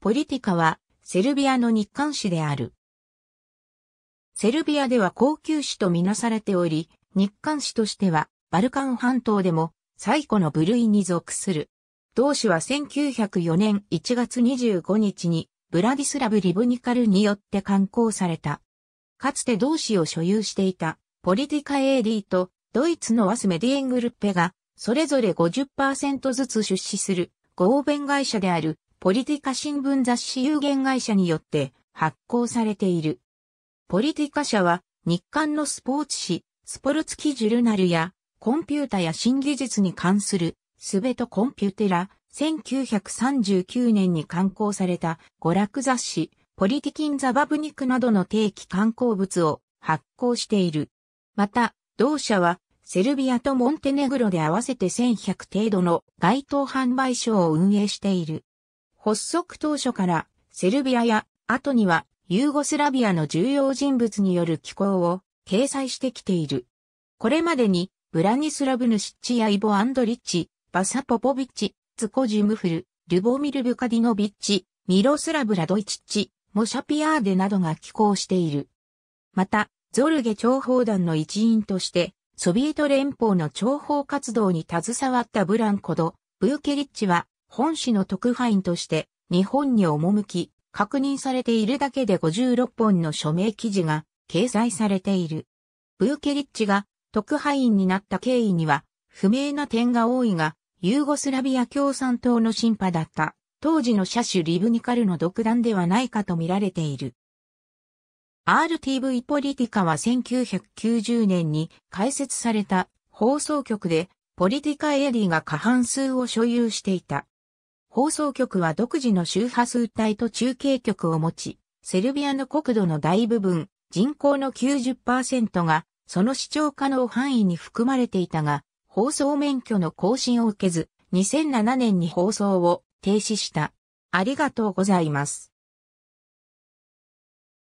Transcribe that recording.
ポリティカは、セルビアの日刊誌である。セルビアでは高級誌とみなされており、日刊誌としては、バルカン半島でも最古の部類に属する。同誌は1904年1月25日に、ブラディスラブ・リブニカルによって刊行された。かつて同誌を所有していた、ポリティカ AD と、ドイツのワスメディエングルッペが、それぞれ50%ずつ出資する、合弁会社であるポリティカ新聞雑誌有限会社によって発行されている。ポリティカ社は日刊のスポーツ誌、スポルツキジュルナルやコンピュータや新技術に関するすべとコンピューテラ、1939年に刊行された娯楽雑誌、ポリティキン・ザ・バブニクなどの定期刊行物を発行している。また、同社は、セルビアとモンテネグロで合わせて1100程度の該当販売所を運営している。発足当初からセルビアや後にはユーゴスラビアの重要人物による寄稿を掲載してきている。これまでにブラニスラブヌシッチやイボ・アンドリッチ、バサ・ポポビッチ、ツコ・ジュムフル、ルボミル・ブカディノビッチ、ミロスラブ・ラドイチッチ、モシャピアーデなどが寄稿している。また、ゾルゲ諜報団の一員として、ソビエト連邦の諜報活動に携わったブランコド、ブーケリッチは、本市の特派員として日本に赴き、確認されているだけで56本の署名記事が掲載されている。ブーケリッチが特派員になった経緯には不明な点が多いが、ユーゴスラビア共産党の審判だった当時の車種リブニカルの独断ではないかと見られている。RTV ポリティカは1990年に開設された放送局でポリティカエリーが過半数を所有していた。放送局は独自の周波数帯と中継局を持ち、セルビアの国土の大部分、人口の90%が、その視聴可能範囲に含まれていたが、放送免許の更新を受けず、2007年に放送を停止した。ありがとうございます。